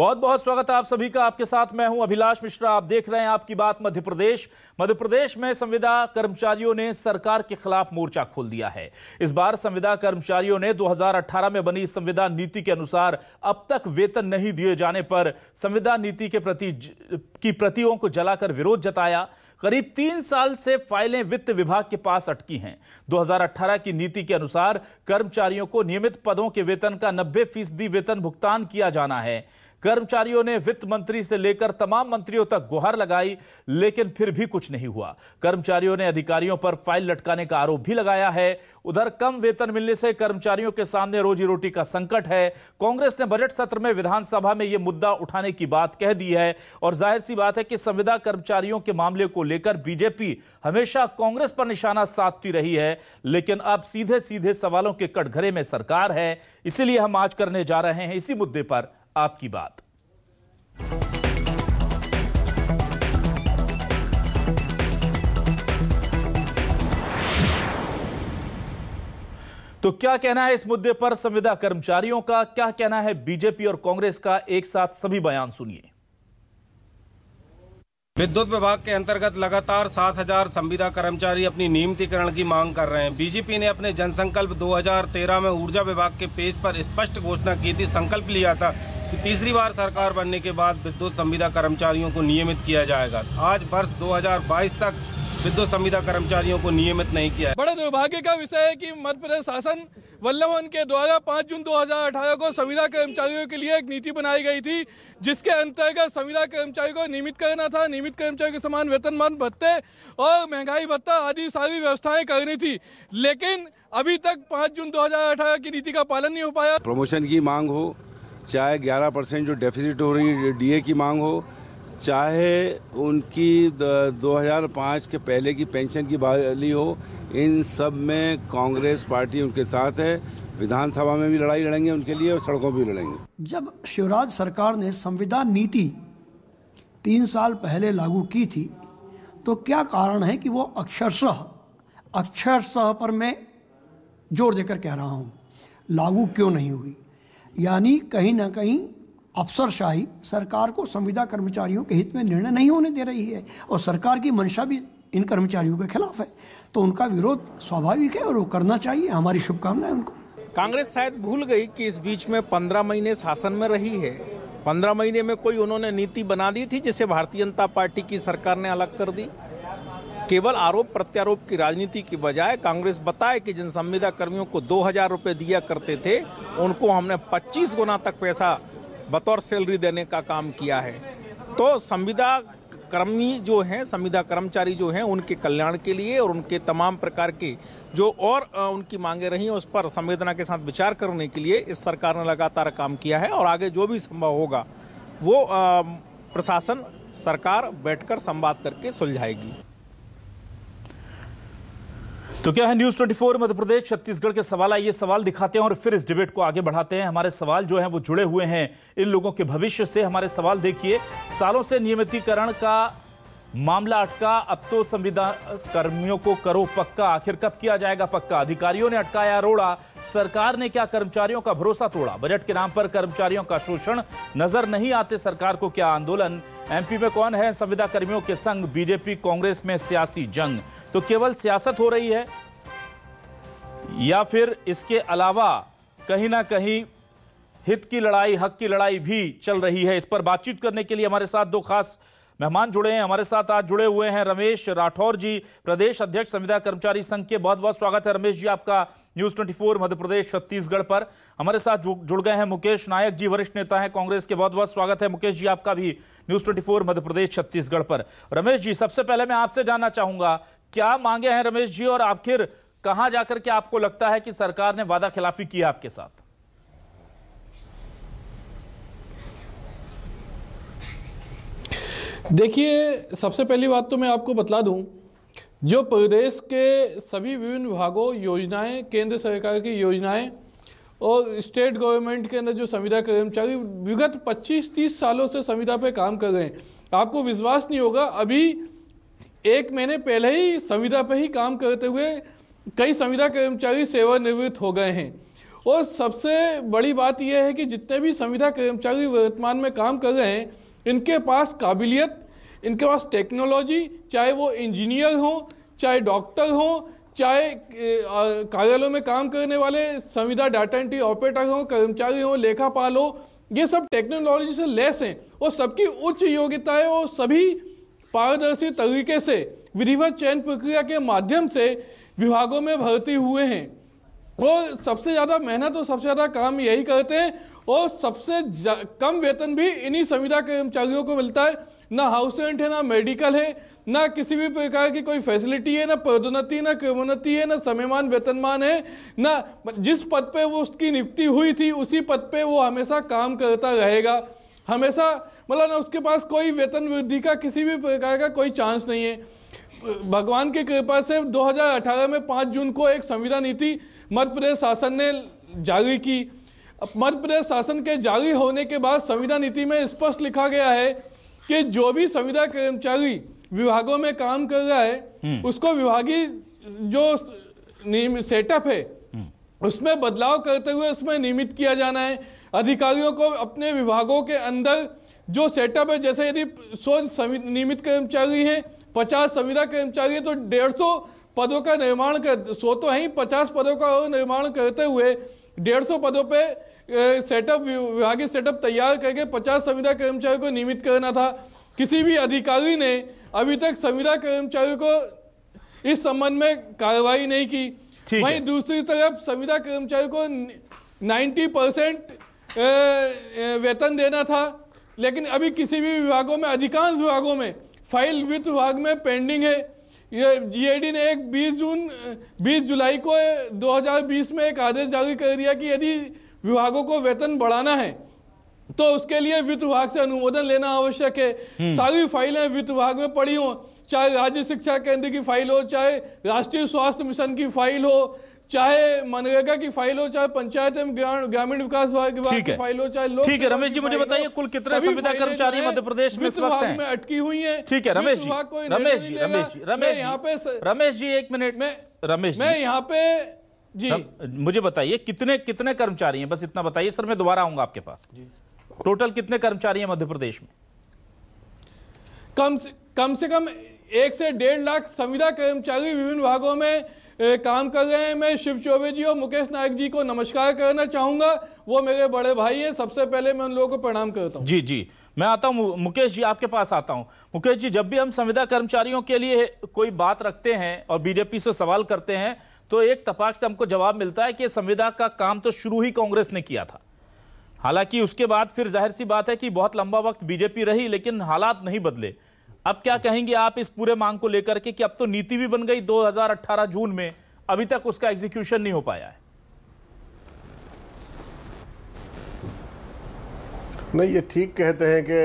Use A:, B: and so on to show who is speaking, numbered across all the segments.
A: बहुत बहुत स्वागत है आप सभी का आपके साथ मैं हूं अभिलाष मिश्रा आप देख रहे हैं आपकी बात मध्य प्रदेश मध्य प्रदेश में संविदा कर्मचारियों ने सरकार के खिलाफ मोर्चा खोल दिया है इस बार संविदा कर्मचारियों ने 2018 में बनी संविदा नीति के अनुसार अब तक वेतन नहीं दिए जाने पर संविदा नीति के प्रति की प्रतियों को जलाकर विरोध जताया करीब तीन साल से फाइलें वित्त विभाग के पास अटकी हैं 2018 की नीति के अनुसार कर्मचारियों को नियमित पदों के वेतन का नब्बे फीसदी वेतन भुगतान किया जाना है कर्मचारियों ने वित्त मंत्री से लेकर तमाम मंत्रियों तक गुहार लगाई लेकिन फिर भी कुछ नहीं हुआ कर्मचारियों ने अधिकारियों पर फाइल लटकाने का आरोप भी लगाया है उधर कम वेतन मिलने से कर्मचारियों के सामने रोजी रोटी का संकट है कांग्रेस ने बजट सत्र में विधानसभा में यह मुद्दा उठाने की बात कह दी है और जाहिर सी बात है कि संविदा कर्मचारियों के मामले को लेकर बीजेपी हमेशा कांग्रेस पर निशाना साधती रही है लेकिन अब सीधे सीधे सवालों के कटघरे में सरकार है इसीलिए हम आज करने जा रहे हैं इसी मुद्दे पर आपकी बात तो क्या कहना है इस मुद्दे पर संविदा कर्मचारियों का क्या कहना है बीजेपी और कांग्रेस का एक साथ सभी बयान सुनिए विद्युत विभाग के अंतर्गत लगातार 7000 संविदा कर्मचारी अपनी नियमितीकरण की मांग कर रहे हैं बीजेपी ने अपने जनसंकल्प 2013 में ऊर्जा विभाग के पेज पर स्पष्ट घोषणा की थी संकल्प लिया था कि तीसरी बार सरकार बनने के बाद विद्युत संविदा कर्मचारियों को नियमित किया जाएगा आज वर्ष दो तक विद्युत संविदा
B: कर्मचारियों को नियमित नहीं किया बड़े दुर्भाग्य का विषय है कि मध्य प्रदेश शासन वल्लभन के द्वारा 5 जून 2018 को संविदा कर्मचारियों के लिए एक नीति बनाई गई थी जिसके अंतर्गत संविदा कर्मचारियों को नियमित करना था नियमित कर्मचारियों के समान वेतनमान भत्ते और महंगाई भत्ता आदि सारी व्यवस्थाएं करनी थी लेकिन अभी तक पाँच जून 2018 की नीति का पालन नहीं हो पाया
A: प्रमोशन की मांग हो चाहे 11 परसेंट जो डेफिसिट हो रही है डीए की मांग हो चाहे उनकी 2005 के पहले की पेंशन की बहाली हो इन सब में कांग्रेस पार्टी उनके साथ है विधानसभा
C: में भी लड़ाई लड़ेंगे उनके लिए और सड़कों पर भी लड़ेंगे जब शिवराज सरकार ने संविधान नीति तीन साल पहले लागू की थी तो क्या कारण है कि वो अक्षरशः अक्षरशः पर मैं जोर देकर कह रहा हूँ लागू क्यों नहीं हुई यानी कहीं ना कहीं अफसरशाही सरकार को संविदा कर्मचारियों के हित में निर्णय नहीं होने दे रही है और सरकार की मंशा भी इन कर्मचारियों के खिलाफ है तो उनका विरोध स्वाभाविक है और वो करना चाहिए हमारी शुभकामनाएं उनको कांग्रेस शायद
A: भूल गई कि इस बीच में पंद्रह महीने शासन में रही है पंद्रह महीने में कोई उन्होंने नीति बना दी थी जिसे भारतीय जनता पार्टी की सरकार ने अलग कर दी केवल आरोप प्रत्यारोप की राजनीति की बजाय कांग्रेस बताए कि जिन संविदा कर्मियों को दो हजार रुपये दिया करते थे उनको हमने 25 गुना तक पैसा बतौर सैलरी देने का काम किया है तो संविदा कर्मी जो हैं संविदा कर्मचारी जो हैं उनके कल्याण के लिए और उनके तमाम प्रकार के जो और उनकी मांगे रही उस पर संवेदना के साथ विचार करने के लिए इस सरकार ने लगातार काम किया है और आगे जो भी संभव होगा वो प्रशासन सरकार बैठकर संवाद करके सुलझाएगी तो क्या है न्यूज 24 मध्य प्रदेश छत्तीसगढ़ के सवाल आइए सवाल दिखाते हैं और फिर इस डिबेट को आगे बढ़ाते हैं हमारे सवाल जो हैं वो जुड़े हुए हैं इन लोगों के भविष्य से हमारे सवाल देखिए सालों से नियमितीकरण का मामला अटका अब तो संविधान कर्मियों को करो पक्का आखिर कब किया जाएगा पक्का अधिकारियों ने अटकाया रोड़ा सरकार ने क्या कर्मचारियों का भरोसा तोड़ा बजट के नाम पर कर्मचारियों का शोषण नजर नहीं आते सरकार को क्या आंदोलन एमपी में कौन है संविदा कर्मियों के संग बीजेपी कांग्रेस में सियासी जंग तो केवल सियासत हो रही है या फिर इसके अलावा कहीं ना कहीं हित की लड़ाई हक की लड़ाई भी चल रही है इस पर बातचीत करने के लिए हमारे साथ दो खास मेहमान जुड़े हैं हमारे साथ आज जुड़े हुए हैं रमेश राठौर जी प्रदेश अध्यक्ष संविदा कर्मचारी संघ के बहुत बहुत स्वागत है रमेश जी आपका न्यूज 24 मध्य प्रदेश छत्तीसगढ़ पर हमारे साथ जुड़ गए हैं मुकेश नायक जी वरिष्ठ नेता हैं कांग्रेस के बहुत बहुत स्वागत है मुकेश जी आपका भी न्यूज ट्वेंटी मध्य प्रदेश छत्तीसगढ़ पर रमेश जी सबसे पहले मैं आपसे जानना चाहूंगा क्या मांगे हैं रमेश जी और आखिर कहाँ जाकर के आपको लगता है कि सरकार ने वादा खिलाफी की है आपके साथ
B: देखिए सबसे पहली बात तो मैं आपको बतला दूं जो प्रदेश के सभी विभिन्न विभागों योजनाएं केंद्र सरकार की योजनाएं और स्टेट गवर्नमेंट के अंदर जो संविदा कर्मचारी विगत 25-30 सालों से संविदा पे काम कर रहे हैं आपको विश्वास नहीं होगा अभी एक महीने पहले ही संविदा पे ही काम करते हुए कई संविदा कर्मचारी सेवानिवृत्त हो गए हैं और सबसे बड़ी बात यह है कि जितने भी संविदा कर्मचारी वर्तमान में काम कर रहे हैं इनके पास काबिलियत इनके पास टेक्नोलॉजी चाहे वो इंजीनियर हों चाहे डॉक्टर हों चाहे कार्यालयों में काम करने वाले संविदा डाटा एंट्री ऑपरेटर हों कर्मचारी हों लेखापाल हो ये सब टेक्नोलॉजी से लेस हैं और सबकी उच्च है और सभी पारदर्शी तरीके से विधिवत चयन प्रक्रिया के माध्यम से विभागों में भर्ती हुए हैं और सबसे ज़्यादा मेहनत और सबसे ज़्यादा काम यही करते हैं और सबसे कम वेतन भी इन्हीं संविदा कर्मचारियों को मिलता है ना हाउस रेंट है ना मेडिकल है ना किसी भी प्रकार की कोई फैसिलिटी है ना पदोन्नति ना क्रमोन्नति है ना समयमान वेतनमान है ना जिस पद पे वो उसकी नियुक्ति हुई थी उसी पद पे वो हमेशा काम करता रहेगा हमेशा मतलब ना उसके पास कोई वेतन वृद्धि का किसी भी प्रकार का कोई चांस नहीं है भगवान की कृपा से 2018 में 5 जून को एक संविधान नीति मध्य प्रदेश शासन ने जारी की मध्य प्रदेश शासन के जारी होने के बाद संविधान नीति में स्पष्ट लिखा गया है कि जो भी संविदा कर्मचारी विभागों में काम कर रहा है हम्म। उसको विभागीय जो सेटअप है हम्म। उसमें बदलाव करते हुए उसमें नियमित किया जाना है अधिकारियों को अपने विभागों के अंदर जो सेटअप है जैसे यदि सौ नियमित कर्मचारी हैं पचास संविदा कर्मचारी हैं तो डेढ़ सौ पदों का निर्माण कर सौ तो ही पचास पदों का निर्माण करते हुए डेढ़ सौ पदों पर सेटअप विभागीय सेटअप तैयार करके पचास संविदा कर्मचारियों को नियमित करना था किसी भी अधिकारी ने अभी तक संविदा कर्मचारियों को इस संबंध में कार्रवाई नहीं की वहीं दूसरी तरफ संविदा कर्मचारियों को 90 परसेंट वेतन देना था लेकिन अभी किसी भी विभागों में अधिकांश विभागों में फाइल वित्त विभाग में पेंडिंग है ये जीएडी ने एक 20 जून 20 जुलाई को 2020 में एक आदेश जारी कर दिया कि यदि विभागों को वेतन बढ़ाना है तो उसके लिए वित्त विभाग से अनुमोदन लेना आवश्यक है हम्म। सारी फाइलें वित्त विभाग में पड़ी हों चाहे राज्य शिक्षा केंद्र की फाइल हो चाहे राष्ट्रीय स्वास्थ्य मिशन की फाइल हो चाहे मनरेगा की फाइल हो चाहे पंचायत एवं ग्रामीण विकास विभाग की फाइल हो चाहे लोग ठीक है रमेश जी मुझे बताइए कुल कितने संविदा कर्मचारी मध्य प्रदेश में हैं अटकी हुई है ठीक है रमेश जी रमेश जी रमेश जी रमेश यहाँ पे रमेश जी
A: एक मिनट में रमेश मैं यहाँ पे जी मुझे बताइए कितने कितने कर्मचारी हैं बस इतना बताइए सर मैं दोबारा आऊंगा आपके पास टोटल कितने कर्मचारी हैं मध्य प्रदेश में
B: कम से कम से कम एक से डेढ़ लाख संविदा कर्मचारी विभिन्न भागों में काम कर रहे हैं मैं शिव चौबे जी और मुकेश नायक जी को नमस्कार करना चाहूंगा वो मेरे बड़े भाई हैं सबसे पहले मैं उन लोगों को प्रणाम करता हूँ
A: जी जी मैं आता हूँ मुकेश जी आपके पास आता हूँ मुकेश जी जब भी हम संविदा कर्मचारियों के लिए कोई बात रखते हैं और बीजेपी से सवाल करते हैं तो एक तपाक से हमको जवाब मिलता है कि संविदा का काम तो शुरू ही कांग्रेस ने किया था हालांकि उसके बाद फिर जाहिर सी बात है कि बहुत लंबा वक्त बीजेपी रही लेकिन हालात नहीं बदले अब क्या कहेंगे आप इस पूरे मांग को लेकर के कि अब तो नीति भी बन गई 2018 जून में अभी तक उसका एग्जीक्यूशन नहीं हो पाया है
D: नहीं ये ठीक कहते हैं कि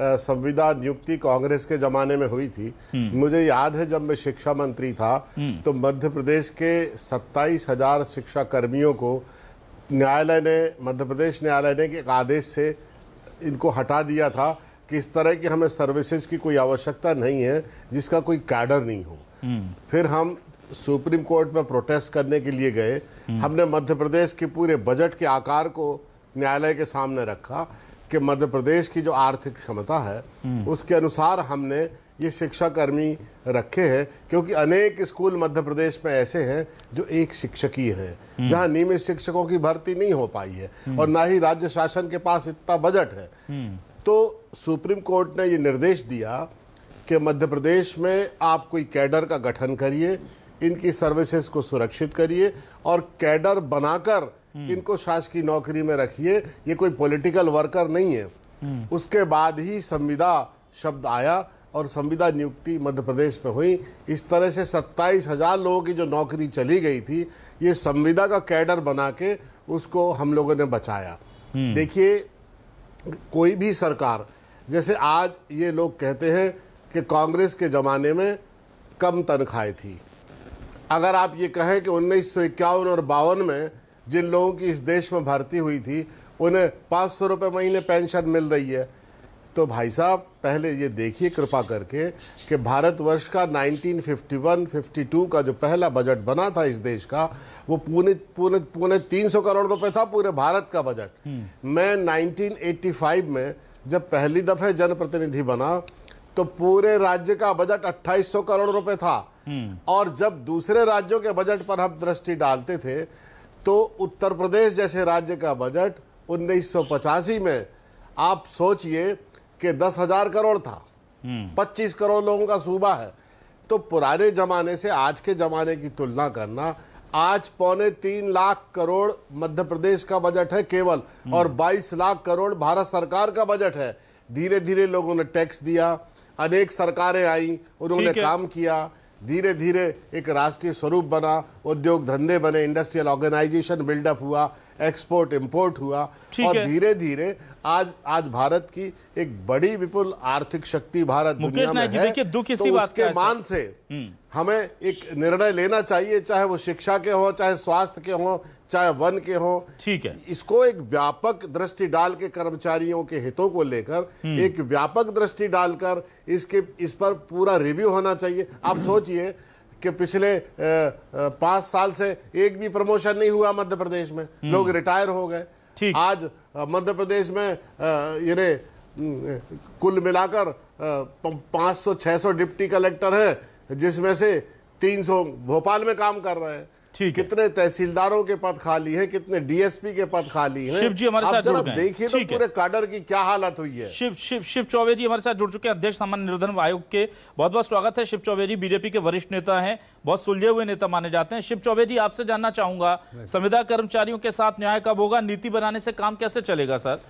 D: संविदा नियुक्ति कांग्रेस के जमाने में हुई थी हम्म। मुझे याद है जब मैं शिक्षा मंत्री था हम्म। तो मध्य प्रदेश के सत्ताईस हजार शिक्षा कर्मियों को न्यायालय ने मध्य प्रदेश न्यायालय ने एक आदेश से इनको हटा दिया था कि इस तरह की हमें सर्विसेज की कोई आवश्यकता नहीं है जिसका कोई कैडर नहीं हो हम्म। फिर हम सुप्रीम कोर्ट में प्रोटेस्ट करने के लिए गए हमने मध्य प्रदेश के पूरे बजट के आकार को न्यायालय के सामने रखा कि मध्य प्रदेश की जो आर्थिक क्षमता है उसके अनुसार हमने ये शिक्षा कर्मी रखे हैं क्योंकि अनेक स्कूल मध्य प्रदेश में ऐसे हैं जो एक शिक्षकीय हैं जहां नियमित शिक्षकों की भर्ती नहीं हो पाई है और ना ही राज्य शासन के पास इतना बजट है तो सुप्रीम कोर्ट ने ये निर्देश दिया कि मध्य प्रदेश में आप कोई कैडर का गठन करिए इनकी सर्विसेज को सुरक्षित करिए और कैडर बनाकर हम्म। इनको शासकीय नौकरी में रखिए ये कोई पॉलिटिकल वर्कर नहीं है हम्म। उसके बाद ही संविदा शब्द आया और संविदा नियुक्ति मध्य प्रदेश में हुई इस तरह से सत्ताईस हजार लोगों की जो नौकरी चली गई थी ये संविदा का कैडर बना के उसको हम लोगों ने बचाया हम्म। देखिए कोई भी सरकार जैसे आज ये लोग कहते हैं कि कांग्रेस के ज़माने में कम तनख्वाहें थी अगर आप ये कहें कि उन्नीस और बावन में जिन लोगों की इस देश में भर्ती हुई थी उन्हें पाँच सौ रुपये महीने पेंशन मिल रही है तो भाई साहब पहले ये देखिए कृपा करके कि भारतवर्ष का 1951-52 का जो पहला बजट बना था इस देश का वो पूरे पूरे पूरे 300 करोड़ रुपए था पूरे भारत का बजट हम्म। मैं 1985 में जब पहली दफ़े जनप्रतिनिधि बना तो पूरे राज्य का बजट 2800 करोड़ रुपए था हम्म। और जब दूसरे राज्यों के बजट पर हम दृष्टि डालते थे तो उत्तर प्रदेश जैसे राज्य का बजट उन्नीस में आप सोचिए कि दस हजार करोड़ था हम्म। पच्चीस करोड़ लोगों का सूबा है तो पुराने जमाने से आज के जमाने की तुलना करना आज पौने तीन लाख करोड़ मध्य प्रदेश का बजट है केवल हम्म। और बाईस लाख करोड़ भारत सरकार का बजट है धीरे धीरे लोगों ने टैक्स दिया अनेक सरकारें आई उन्होंने काम किया धीरे धीरे एक राष्ट्रीय स्वरूप बना उद्योग धंधे बने इंडस्ट्रियल ऑर्गेनाइजेशन बिल्डअप हुआ एक्सपोर्ट इम्पोर्ट हुआ और धीरे धीरे आज आज भारत की एक बड़ी विपुल आर्थिक शक्ति भारत दुनिया में है दुख इसी तो बात उसके मान से हम्म। हमें एक निर्णय लेना चाहिए चाहे वो शिक्षा के हो चाहे स्वास्थ्य के हो चाहे वन के हो ठीक है इसको एक व्यापक दृष्टि डाल के कर्मचारियों के हितों को लेकर हम्म। एक व्यापक दृष्टि डालकर इसके इस पर पूरा रिव्यू होना चाहिए आप हम्म। सोचिए कि पिछले पांच साल से एक भी प्रमोशन नहीं हुआ मध्य प्रदेश में हम्म। लोग रिटायर हो गए आज मध्य प्रदेश में इन्हें कुल मिलाकर 500-600 डिप्टी कलेक्टर हैं जिसमें से 300 भोपाल में काम कर रहे हैं ठीक कितने तहसीलदारों के पद खाली है कितने डीएसपी के पद खाली है शिव जी हमारे साथ जुड़ गए देखिए तो पूरे काडर की क्या हालत हुई है
A: शिव शिव शिव चौबे जी हमारे साथ जुड़ चुके हैं अध्यक्ष सामान्य निर्धन आयोग के बहुत बहुत स्वागत है शिव चौबे जी बीजेपी के वरिष्ठ नेता है बहुत सुलझे हुए नेता माने जाते हैं शिव चौबे जी आपसे जानना चाहूंगा संविदा कर्मचारियों के साथ न्याय कब होगा नीति बनाने से काम कैसे चलेगा सर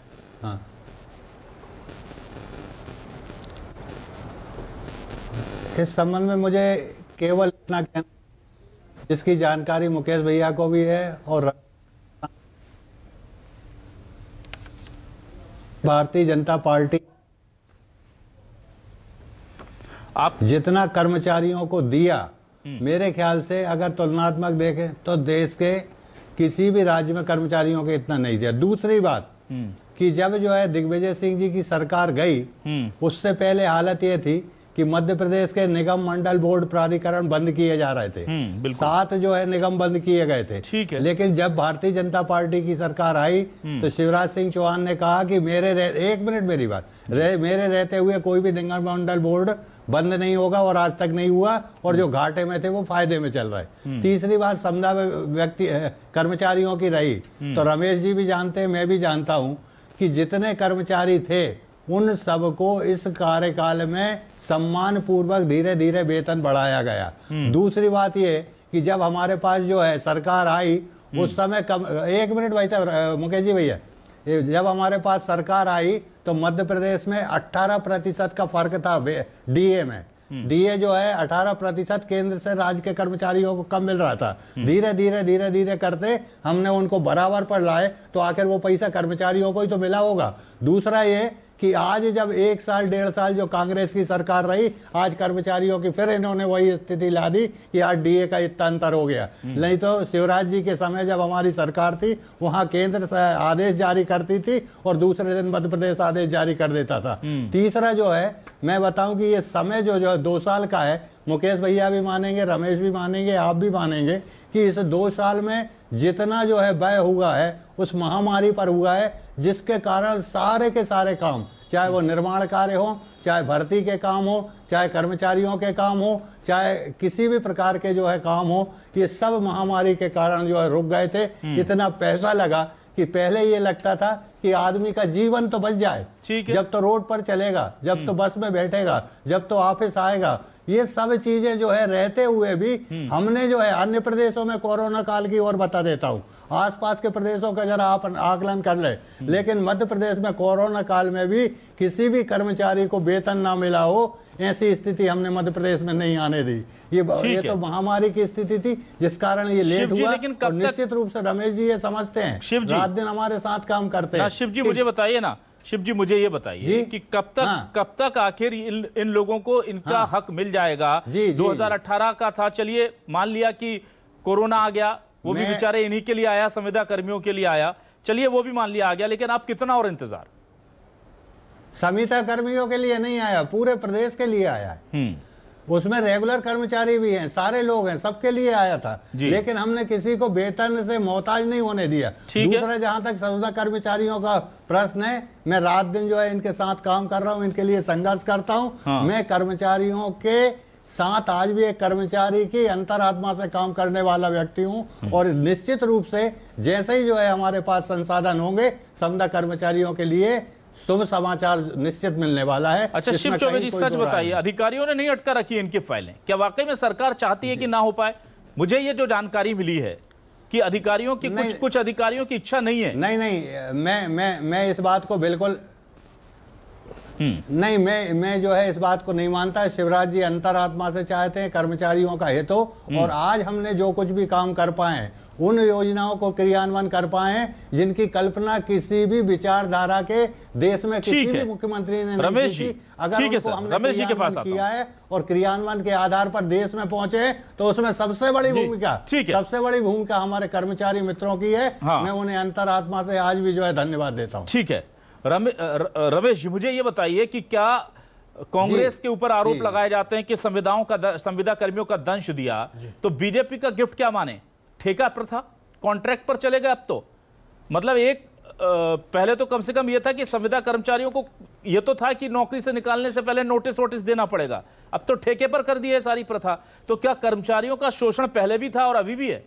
C: हाँ। इस संबंध में मुझे केवल इतना कहना जिसकी जानकारी मुकेश भैया को भी है और भारतीय जनता पार्टी आप जितना कर्मचारियों को दिया हम्म। मेरे ख्याल से अगर तुलनात्मक देखें तो देश के किसी भी राज्य में कर्मचारियों को इतना नहीं दिया दूसरी बात हम्म। कि जब जो है दिग्विजय सिंह जी की सरकार गई हम्म। उससे पहले हालत यह थी कि मध्य प्रदेश के निगम मंडल बोर्ड प्राधिकरण बंद किए जा रहे थे हम्म, सात जो है निगम बंद किए गए थे ठीक है लेकिन जब भारतीय जनता पार्टी की सरकार आई हम्म। तो शिवराज सिंह चौहान ने कहा कि मेरे रह, एक मिनट मेरी बात रह, मेरे रहते हुए कोई भी निगम मंडल बोर्ड बंद नहीं होगा और आज तक नहीं हुआ और जो हम्म। घाटे में थे वो फायदे में चल रहे तीसरी बात समझा व्यक्ति कर्मचारियों की रही तो रमेश जी भी जानते हैं मैं भी जानता हूँ कि जितने कर्मचारी थे उन सबको इस कार्यकाल में सम्मान पूर्वक धीरे धीरे वेतन बढ़ाया गया हम्म। दूसरी बात यह कि जब हमारे पास जो है सरकार आई उस हम्म। समय कम एक मिनट भाई साहब मुकेश जी भैया जब हमारे पास सरकार आई तो मध्य प्रदेश में 18 प्रतिशत का फर्क था डीए में डीए हम्म। जो है 18 प्रतिशत केंद्र से राज्य के कर्मचारियों को कम मिल रहा था धीरे धीरे धीरे धीरे करते हमने उनको बराबर पर लाए तो आखिर वो पैसा कर्मचारियों को ही तो मिला होगा दूसरा ये कि आज जब एक साल डेढ़ साल जो कांग्रेस की सरकार रही आज कर्मचारियों की फिर इन्होंने वही स्थिति ला दी कि आज डीए का इतना अंतर हो गया हम्म। नहीं तो शिवराज जी के समय जब हमारी सरकार थी वहां केंद्र आदेश जारी करती थी और दूसरे दिन मध्य प्रदेश आदेश जारी कर देता था हम्म। तीसरा जो है मैं बताऊं कि ये समय जो जो दो साल का है मुकेश भैया भी मानेंगे रमेश भी मानेंगे आप भी मानेंगे कि इस दो साल में जितना जो है व्यय हुआ है उस महामारी पर हुआ है जिसके कारण सारे के सारे काम चाहे वो निर्माण कार्य हो चाहे भर्ती के काम हो चाहे कर्मचारियों के काम हो चाहे किसी भी प्रकार के जो है काम हो ये सब महामारी के कारण जो है रुक गए थे हम्म। इतना पैसा लगा कि पहले ये लगता था कि आदमी का जीवन तो बच जाए ठीक है जब तो रोड पर चलेगा जब तो हम्म। बस में बैठेगा जब तो ऑफिस आएगा ये सब चीजें जो है रहते हुए भी हम्म। हमने जो है अन्य प्रदेशों में कोरोना काल की और बता देता हूँ आसपास के प्रदेशों का जरा आप आकलन कर ले लेकिन मध्य प्रदेश में कोरोना काल में भी किसी भी कर्मचारी को वेतन ना मिला हो ऐसी स्थिति हमने मध्य प्रदेश में नहीं आने दी ये ये तो महामारी की स्थिति थी जिस कारण ये लेट हुआ लेकिन और निश्चित रूप से रमेश जी ये समझते हैं शिव जी रात दिन हमारे साथ काम करते हैं शिव जी मुझे
A: बताइए ना शिव जी मुझे ये बताइए कि कब तक हाँ। कब तक आखिर इन, इन लोगों को इनका हाँ। हक मिल जाएगा जी, 2018 का था चलिए मान लिया कि कोरोना आ गया वो भी बेचारे इन्हीं के लिए आया संविदा कर्मियों के लिए आया चलिए वो भी मान लिया आ गया लेकिन आप कितना और इंतजार
C: संविदा कर्मियों के लिए नहीं आया पूरे प्रदेश के लिए आया है हम्म। उसमें रेगुलर कर्मचारी भी हैं सारे लोग हैं सबके लिए आया था लेकिन हमने किसी को वेतन से मोहताज नहीं होने दिया दूसरा जहां तक संविदा कर्मचारियों का प्रश्न है मैं रात दिन जो है इनके साथ काम कर रहा हूं इनके लिए संघर्ष करता हूं हाँ। मैं कर्मचारियों के साथ आज भी एक कर्मचारी की अंतरात्मा से काम करने वाला व्यक्ति हूँ और निश्चित रूप से जैसे ही जो है हमारे पास संसाधन होंगे समुदाय कर्मचारियों के लिए शुभ समाचार निश्चित मिलने वाला है अच्छा शिव चौबे जी सच बताइए
A: अधिकारियों ने नहीं अटका रखी इनकी फाइलें क्या वाकई में सरकार चाहती है कि ना हो पाए मुझे ये जो जानकारी मिली है कि अधिकारियों की कुछ कुछ अधिकारियों की इच्छा नहीं है नहीं
C: नहीं मैं मैं मैं इस बात को बिल्कुल हम्म। नहीं मैं मैं जो है इस बात को नहीं मानता शिवराज जी अंतरात्मा से चाहते हैं कर्मचारियों का हित हो हम्म। और आज हमने जो कुछ भी काम कर पाए उन योजनाओं को क्रियान्वयन कर पाए जिनकी कल्पना किसी भी विचारधारा के देश में किसी भी मुख्यमंत्री ने रमेश जी अगर हमने रमेश जी के पास किया है और क्रियान्वयन के आधार पर देश में पहुंचे तो उसमें सबसे बड़ी भूमिका सबसे बड़ी भूमिका हमारे कर्मचारी मित्रों की है हाँ। मैं उन्हें अंतरात्मा से आज भी जो है धन्यवाद देता हूँ ठीक है रमे, रमेश जी मुझे ये बताइए कि क्या
A: कांग्रेस के ऊपर आरोप लगाए जाते हैं कि संविदाओं का संविदा कर्मियों का दंश दिया तो बीजेपी का गिफ्ट क्या माने ठेका प्रथा कॉन्ट्रैक्ट पर चले गए अब तो मतलब एक पहले तो कम से कम यह था कि संविदा कर्मचारियों को यह तो था कि नौकरी से निकालने से पहले नोटिस वोटिस देना पड़ेगा अब तो ठेके पर कर दी है सारी प्रथा तो क्या कर्मचारियों का शोषण
B: पहले भी था और अभी भी है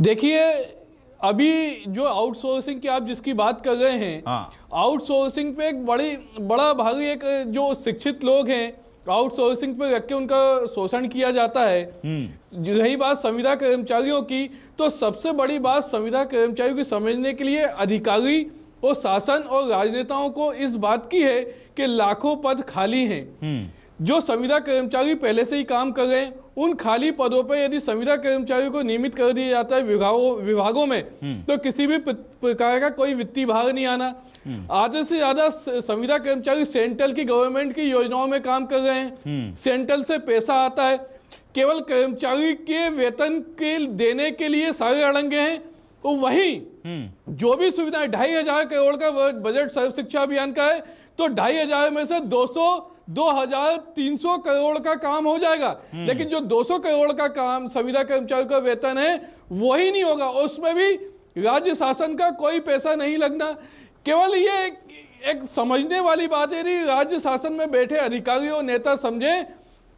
B: देखिए अभी जो आउटसोर्सिंग की आप जिसकी बात कर रहे हैं आउटसोर्सिंग हाँ। पे एक बड़ी बड़ा भाग एक जो शिक्षित लोग हैं आउटसोर्सिंग पे रख के उनका शोषण किया जाता है यही हम्म। बात संविदा कर्मचारियों की तो सबसे बड़ी बात संविदा कर्मचारियों की समझने के लिए अधिकारी और शासन और राजनेताओं को इस बात की है कि लाखों पद खाली हैं हम्म। जो संविदा कर्मचारी पहले से ही काम कर रहे हैं उन खाली पदों पर यदि संविदा कर्मचारियों को नियमित कर दिया जाता है विभागों विभागों में हम्म। तो किसी भी प्रकार का कोई वित्तीय भार नहीं आना हम्म। आधे से ज्यादा संविदा कर्मचारी सेंट्रल की गवर्नमेंट की योजनाओं में काम कर रहे हैं हम्म। सेंट्रल से पैसा आता है केवल कर्मचारी के वेतन के देने के लिए सारे अड़ंगे हैं तो वही जो भी सुविधाएं ढाई हजार करोड़ का बजट सर्व शिक्षा अभियान का है तो ढाई हजार में से दो 2300 करोड़ का काम हो जाएगा हम्म। लेकिन जो 200 करोड़ का काम संविदा कर्मचारियों का वेतन है वही नहीं होगा उसमें भी राज्य शासन का कोई पैसा नहीं लगना केवल ये एक, एक समझने वाली बात है यदि राज्य शासन में बैठे अधिकारी और नेता समझे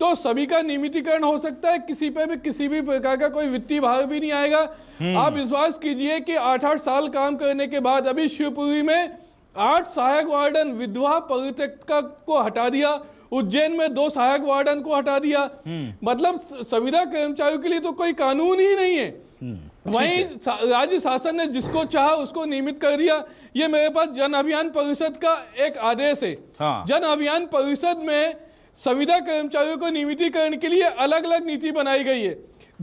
B: तो सभी का नियमितीकरण हो सकता है किसी पे भी किसी भी प्रकार का कोई वित्तीय भाव भी नहीं आएगा हम्म। आप विश्वास कीजिए कि आठ आठ साल काम करने के बाद अभी शिवपुरी में आठ सहायक वार्डन विधवा परित्यक्ता को हटा दिया उज्जैन में दो सहायक वार्डन को हटा दिया हम्म। मतलब संविदा कर्मचारियों के लिए तो कोई कानून ही नहीं है हम्म। वहीं राज्य शासन ने जिसको चाहा उसको नियमित कर दिया ये मेरे पास जन अभियान परिषद का एक आदेश है हाँ। जन अभियान परिषद में संविदा कर्मचारियों को नियमितीकरण के लिए अलग अलग नीति बनाई गई है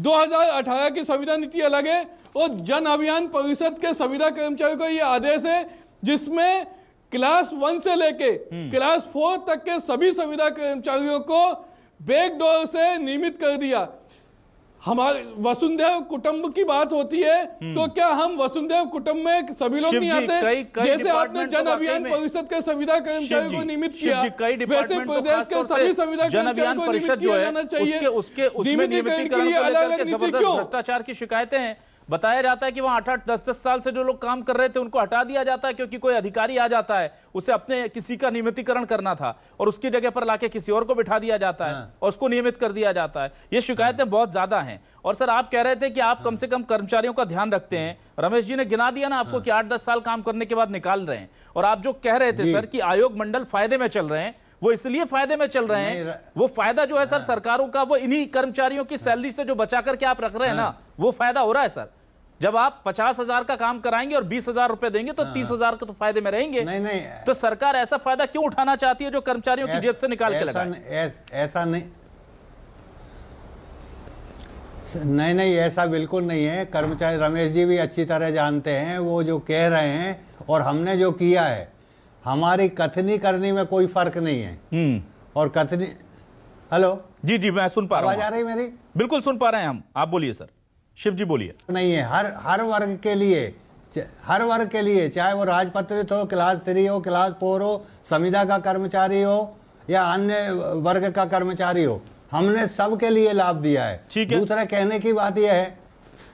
B: 2018 की संविदा नीति अलग है और जन अभियान परिषद के संविदा कर्मचारियों का ये आदेश है जिसमें क्लास वन से लेके हम्म। क्लास फोर तक के सभी संविदा कर्मचारियों को बैकडोर से नियमित कर दिया हमारे वसुंधेव कुटुंब की बात होती है हम्म। तो क्या हम वसुंधेव कुटुंब में सभी लोग नहीं आते कई, कई जैसे आपने तो जन अभियान परिषद के संविदा कर्मचारियों को नियमित किया वैसे तो प्रदेश के सभी संविदा कर्मचारियों को नियमित किया जाना चाहिए उसके उसके उसमें नियमितीकरण को लेकर
A: के जबरदस्त भ्रष्टाचार की शिकायतें हैं बताया जाता है कि वहां आठ आठ दस दस साल से जो लोग काम कर रहे थे उनको हटा दिया जाता है क्योंकि कोई अधिकारी आ जाता है उसे अपने किसी का नियमितीकरण करना था और उसकी जगह पर लाके किसी और को बिठा दिया जाता है हाँ। और उसको नियमित कर दिया जाता है ये शिकायतें बहुत ज्यादा हैं और सर आप कह रहे थे कि आप हाँ। कम से कम कर्मचारियों का ध्यान रखते हैं हाँ। रमेश जी ने गिना दिया ना आपको कि आठ दस साल काम करने के बाद निकाल रहे हैं और आप जो कह रहे थे सर कि आयोग मंडल फायदे में चल रहे हैं वो इसलिए फायदे में चल रहे हैं वो फायदा जो है सर हाँ। सरकारों का वो इन्हीं कर्मचारियों की सैलरी से जो बचा करके आप रख रहे हैं ना हाँ। वो फायदा हो रहा है सर जब आप पचास हजार का काम कराएंगे और बीस हजार रुपए देंगे तो हाँ। तीस हजार का तो फायदे में रहेंगे नहीं नहीं तो सरकार ऐसा फायदा क्यों उठाना चाहती है जो कर्मचारियों की जेब से निकाल के लगा
C: ऐसा नहीं नहीं नहीं ऐसा बिल्कुल नहीं है कर्मचारी रमेश जी भी अच्छी तरह जानते हैं वो जो कह रहे हैं और हमने जो किया है हमारी कथनी करने में कोई फर्क नहीं है हम्म। और कथनी हेलो जी जी मैं सुन पा रहा हूँ आवाज आ रही मेरी बिल्कुल सुन पा रहे हैं हम आप बोलिए सर शिव जी बोलिए नहीं है हर हर वर्ग के लिए हर वर्ग के लिए चाहे वो राजपत्रित हो क्लास थ्री हो क्लास फोर हो संविदा का कर्मचारी हो या अन्य वर्ग का कर्मचारी हो हमने सबके लिए लाभ दिया है ठीक है दूसरा कहने की बात यह है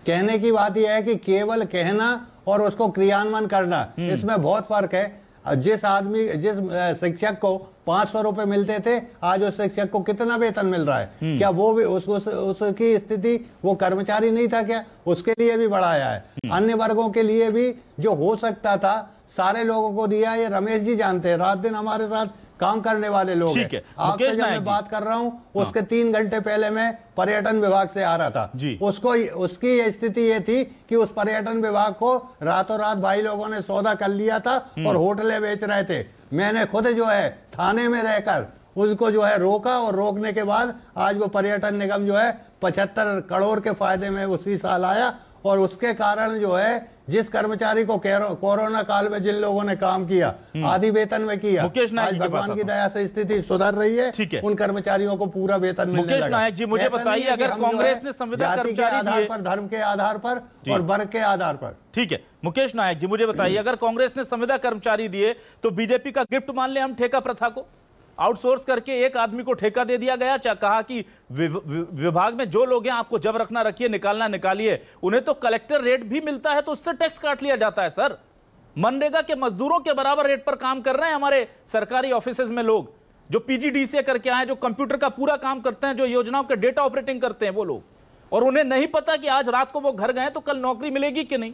C: कहने की बात यह है कि केवल कहना और उसको क्रियान्वयन करना हम्म। इसमें बहुत फर्क है जिस आदमी जिस शिक्षक को पांच सौ रुपए मिलते थे आज उस शिक्षक को कितना वेतन मिल रहा है हम्म। क्या वो भी उस, उस, उसकी स्थिति वो कर्मचारी नहीं था क्या उसके लिए भी बढ़ाया है हम्म। अन्य वर्गों के लिए भी जो हो सकता था सारे लोगों को दिया ये रमेश जी जानते हैं रात दिन हमारे साथ काम करने वाले लोग ठीक है आपसे जब मैं बात कर रहा हूँ हाँ। उसके तीन घंटे पहले मैं पर्यटन विभाग से आ रहा था जी। उसको उसकी स्थिति ये थी कि उस पर्यटन विभाग को रातों रात भाई लोगों ने सौदा कर लिया था हम्म। और होटलें बेच रहे थे मैंने खुद जो है थाने में रहकर उसको जो है रोका और रोकने के बाद आज वो पर्यटन निगम जो है पचहत्तर करोड़ के फायदे में उसी साल आया और उसके कारण जो है जिस कर्मचारी को कोरोना काल में जिन लोगों ने काम किया हम्म। आदि वेतन में किया मुकेश नायक भगवान की दया से स्थिति सुधर रही है ठीक है उन कर्मचारियों को पूरा वेतन मिलने मुकेश नायक जी मुझे बताइए अगर कांग्रेस ने संविदा कर्मचारी के आधार पर धर्म के आधार पर और वर्ग के आधार पर
A: ठीक है मुकेश नायक जी मुझे बताइए अगर कांग्रेस ने संविदा कर्मचारी दिए तो बीजेपी का गिफ्ट मान ले हम ठेका प्रथा को आउटसोर्स करके एक आदमी को ठेका दे दिया गया कहा कि विभाग में जो लोग हैं आपको जब रखना रखिए निकालना निकालिए उन्हें तो कलेक्टर रेट भी मिलता है तो उससे टैक्स काट लिया जाता है सर मनरेगा के मजदूरों के बराबर रेट पर काम कर रहे हैं हमारे सरकारी ऑफिस में लोग जो पीजीडीसी करके आए जो कंप्यूटर का पूरा काम करते हैं जो योजनाओं के डेटा ऑपरेटिंग करते हैं वो लोग और उन्हें नहीं पता कि आज रात को वो घर गए तो कल नौकरी मिलेगी कि नहीं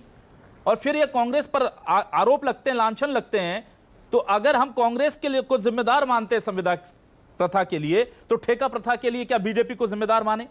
A: और फिर ये कांग्रेस पर आरोप लगते हैं लांछन लगते हैं तो अगर हम कांग्रेस के लिए को जिम्मेदार मानते हैं संविधान प्रथा के लिए तो ठेका प्रथा के लिए क्या बीजेपी को जिम्मेदार माने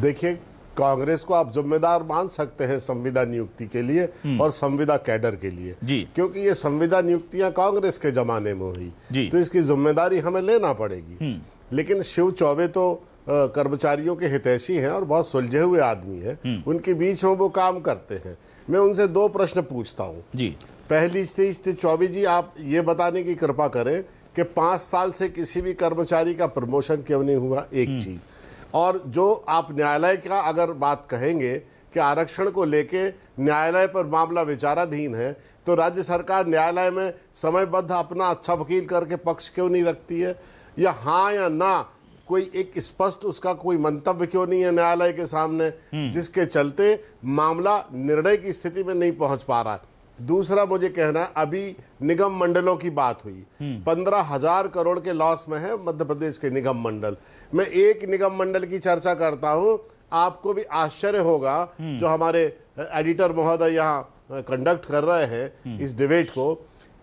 D: देखिए कांग्रेस को आप जिम्मेदार मान सकते हैं संविदा नियुक्ति के लिए हम्म। और संविदा कैडर के लिए जी। क्योंकि ये संविदा नियुक्तियां कांग्रेस के जमाने में हुई तो इसकी जिम्मेदारी हमें लेना पड़ेगी हम्म। लेकिन शिव चौबे तो कर्मचारियों के हितैषी हैं और बहुत सुलझे हुए आदमी हैं हम्म। उनके बीच में वो काम करते हैं मैं उनसे दो प्रश्न पूछता हूँ जी पहली चीज तो चौबे जी आप ये बताने की कृपा करें कि पाँच साल से किसी भी कर्मचारी का प्रमोशन क्यों नहीं हुआ एक हम्म। चीज और जो आप न्यायालय का अगर बात कहेंगे कि आरक्षण को लेके न्यायालय पर मामला विचाराधीन है तो राज्य सरकार न्यायालय में समयबद्ध अपना अच्छा वकील करके पक्ष क्यों नहीं रखती है या हाँ या ना कोई एक स्पष्ट उसका कोई मंतव्य क्यों नहीं है न्यायालय के सामने हम्म। जिसके चलते मामला निर्णय की स्थिति में नहीं पहुंच पा रहा है दूसरा मुझे कहना अभी निगम मंडलों की बात हुई हम्म। पंद्रह हजार करोड़ के लॉस में है मध्य प्रदेश के निगम मंडल मैं एक निगम मंडल की चर्चा करता हूं आपको भी आश्चर्य होगा हम्म। जो हमारे एडिटर महोदय यहाँ कंडक्ट कर रहे हैं इस डिबेट को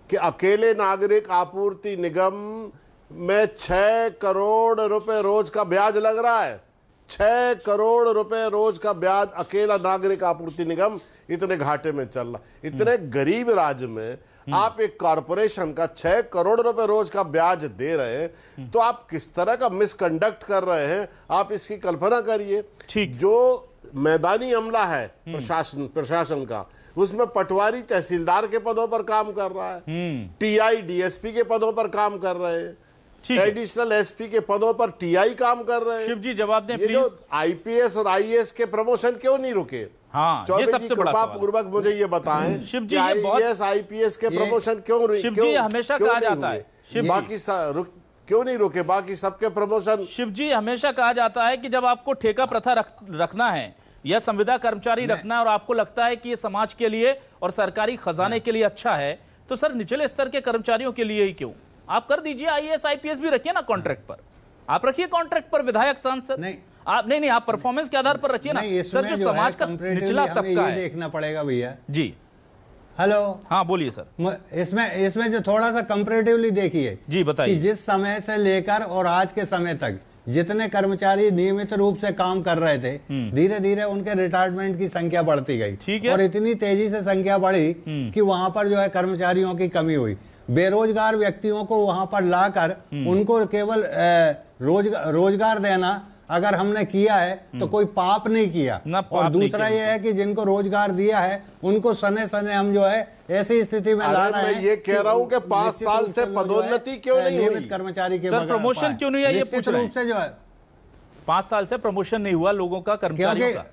D: कि अकेले नागरिक आपूर्ति निगम में छः करोड़ रुपए रोज का ब्याज लग रहा है छः करोड़ रुपए रोज का ब्याज अकेला नागरिक आपूर्ति निगम इतने घाटे में चल रहा इतने हम्म। गरीब राज्य में हम्म। आप एक कॉरपोरेशन का छह करोड़ रुपए रोज का ब्याज दे रहे हैं हम्म। तो आप किस तरह का मिसकंडक्ट कर रहे हैं आप इसकी कल्पना करिए ठीक जो मैदानी अमला है प्रशासन प्रशासन का उसमें पटवारी तहसीलदार के पदों पर काम कर रहा है टीआई डीएसपी के पदों पर काम कर रहे हैं एडिशनल एसपी के पदों पर टीआई काम कर रहे हैं शिव जी जवाब दें प्लीज आईपीएस और आईएएस e के प्रमोशन क्यों नहीं रुके हाँ, ये सबसे बड़ा पूर्वक मुझे ये बताएं शिव जी ये e बहुत आईपीएस के प्रमोशन क्यों शिव जी हमेशा कहा जाता है शिव बाकी क्यों नहीं रुके
A: बाकी सबके प्रमोशन शिव जी हमेशा कहा जाता है की जब आपको ठेका हाँ। प्रथा रखना है या संविदा कर्मचारी रखना है और आपको लगता है कि ये समाज के लिए और सरकारी खजाने हाँ। के लिए अच्छा है तो सर निचले स्तर के कर्मचारियों के लिए ही क्यों आप कर दीजिए आईएएस आईपीएस भी रखिए ना कॉन्ट्रैक्ट पर आप रखिए कॉन्ट्रैक्ट पर विधायक सांसद नहीं आप नहीं नहीं आप परफॉर्मेंस के आधार पर रखिए ना सर जो समाज का निचला तबका है
C: देखना पड़ेगा भैया जी हेलो हाँ बोलिए सर इसमें इसमें जो थोड़ा सा कंपेरेटिवली देखिए जी बताइए जिस समय से लेकर और आज के समय तक जितने कर्मचारी नियमित रूप से काम कर रहे थे हम्म। धीरे धीरे उनके रिटायरमेंट की संख्या बढ़ती गई ठीक है और इतनी तेजी से संख्या बढ़ी हम्म। कि वहां पर जो है कर्मचारियों की कमी हुई बेरोजगार व्यक्तियों को वहां पर लाकर हम्म। उनको केवल रोज रोजगार देना अगर हमने किया है तो हम्म। कोई पाप नहीं किया पाप और दूसरा यह है कि जिनको रोजगार दिया है उनको सने सने हम जो है ऐसी स्थिति में ला रहे हैं ये कह रहा हूँ कि पांच साल से पदोन्नति क्यों नहीं हुई कर्मचारी के प्रमोशन क्यों नहीं है ये पूछ रूप से जो है
A: पांच साल से प्रमोशन नहीं हुआ लोगों का कर्मचारियों का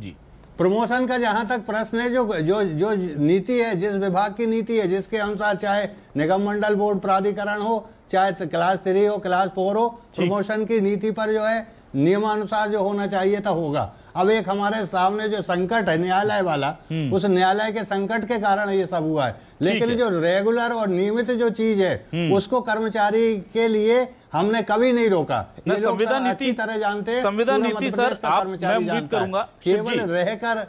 C: जी प्रमोशन का जहां तक प्रश्न है जो जो जो नीति है जिस विभाग की नीति है जिसके अनुसार चाहे निगम मंडल बोर्ड प्राधिकरण हो चाहे क्लास थ्री हो क्लास फोर हो प्रमोशन की नीति पर जो है नियमानुसार जो होना चाहिए था होगा अब एक हमारे सामने जो संकट है न्यायालय वाला हम्म। उस न्यायालय के संकट के कारण ये सब हुआ है लेकिन जो रेगुलर और नियमित जो चीज है हम्म। उसको कर्मचारी के लिए हमने कभी नहीं रोका संविधान नीति तरह जानते संविधान नीति सर आप मैं उम्मीद करूंगा केवल रहकर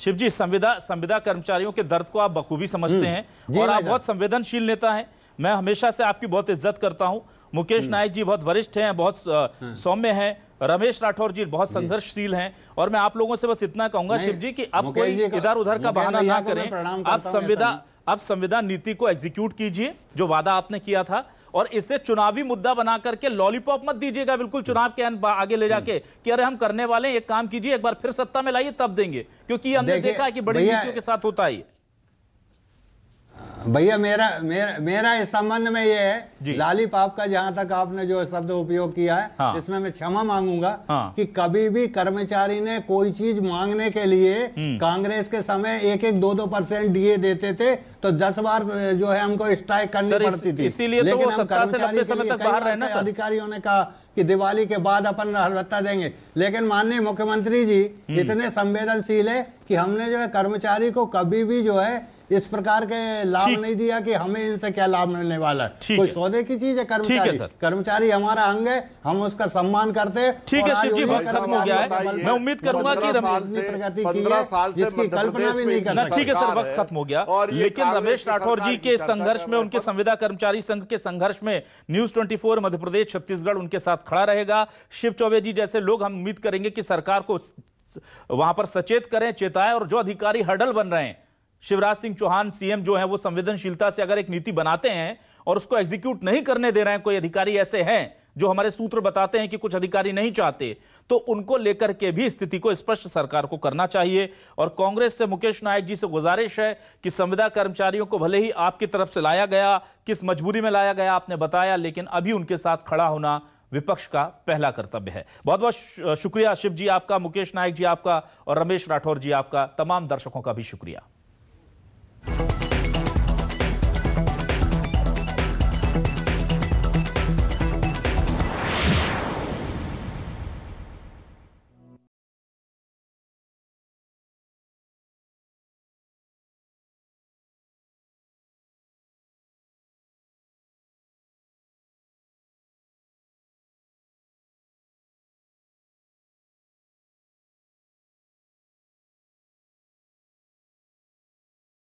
A: शिव जी संविदा संविदा कर्मचारियों के दर्द को आप बखूबी समझते हम्म। हैं और आप बहुत संवेदनशील नेता हैं मैं हमेशा से आपकी बहुत इज्जत करता हूं मुकेश हम्म। नायक जी बहुत वरिष्ठ हैं बहुत हम्म। सौम्य हैं रमेश राठौर जी बहुत संघर्षशील हैं और मैं आप लोगों से बस इतना कहूंगा शिव जी की आप कोई इधर उधर का बहाना ना करें आप संविदा आप संविधान नीति को एग्जीक्यूट कीजिए जो वादा आपने किया था और इसे चुनावी मुद्दा बना करके लॉलीपॉप मत दीजिएगा बिल्कुल चुनाव के आगे ले जाके कि अरे हम करने वाले एक काम कीजिए एक बार फिर सत्ता में लाइए तब देंगे क्योंकि हमने देखा है कि बड़ी नीतियों के साथ होता है
C: भैया मेरा मेरा मेरा इस संबंध में ये है लाली पाप का जहाँ तक आपने जो शब्द उपयोग किया है हाँ। इसमें मैं क्षमा मांगूंगा हाँ। कि कभी भी कर्मचारी ने कोई चीज मांगने के लिए हम्म। कांग्रेस के समय एक एक दो दो परसेंट डीए देते थे तो दस बार जो है हमको स्ट्राइक करनी पड़ती थी इसीलिए तो लेकिन तो कर्मचारी समय तक बाहर रहना अधिकारियों ने कहा कि दिवाली के बाद अपन हरवत्ता देंगे लेकिन माननीय मुख्यमंत्री जी हम्म। इतने संवेदनशील है कि हमने जो है कर्मचारी को कभी भी जो है इस प्रकार के लाभ नहीं दिया कि हमें इनसे क्या लाभ मिलने वाला है कोई सौदे की चीज है कर्मचारी कर्मचारी हमारा अंग है हम उसका सम्मान करते हैं ठीक है शिव जी खत्म हो गया है मैं उम्मीद करूंगा कि प्रगति जिसकी कल्पना भी नहीं करना ठीक है सर वक्त खत्म हो गया लेकिन रमेश राठौर
A: जी के संघर्ष में उनके संविदा कर्मचारी संघ के संघर्ष में न्यूज ट्वेंटी मध्य प्रदेश छत्तीसगढ़ उनके साथ खड़ा रहेगा शिव चौबे जी जैसे लोग हम उम्मीद करेंगे कि सरकार को वहां पर सचेत करें चेताएं और जो अधिकारी हडल बन रहे हैं शिवराज सिंह चौहान सीएम जो है वो संवेदनशीलता से अगर एक नीति बनाते हैं और उसको एग्जीक्यूट नहीं करने दे रहे हैं कोई अधिकारी ऐसे हैं जो हमारे सूत्र बताते हैं कि कुछ अधिकारी नहीं चाहते तो उनको लेकर के भी स्थिति को स्पष्ट सरकार को करना चाहिए और कांग्रेस से मुकेश नायक जी से गुजारिश है कि संविदा कर्मचारियों को भले ही आपकी तरफ से लाया गया किस मजबूरी में लाया गया आपने बताया लेकिन अभी उनके साथ खड़ा होना विपक्ष का पहला कर्तव्य है बहुत बहुत शुक्रिया शिव जी आपका मुकेश नायक जी आपका और रमेश राठौर जी आपका तमाम दर्शकों का भी शुक्रिया